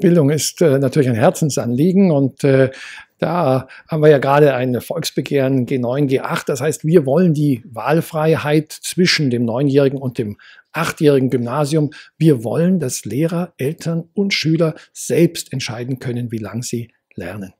Bildung ist äh, natürlich ein Herzensanliegen und äh, da haben wir ja gerade ein Volksbegehren G9, G8. Das heißt, wir wollen die Wahlfreiheit zwischen dem Neunjährigen und dem achtjährigen Gymnasium. Wir wollen, dass Lehrer, Eltern und Schüler selbst entscheiden können, wie lang sie lernen.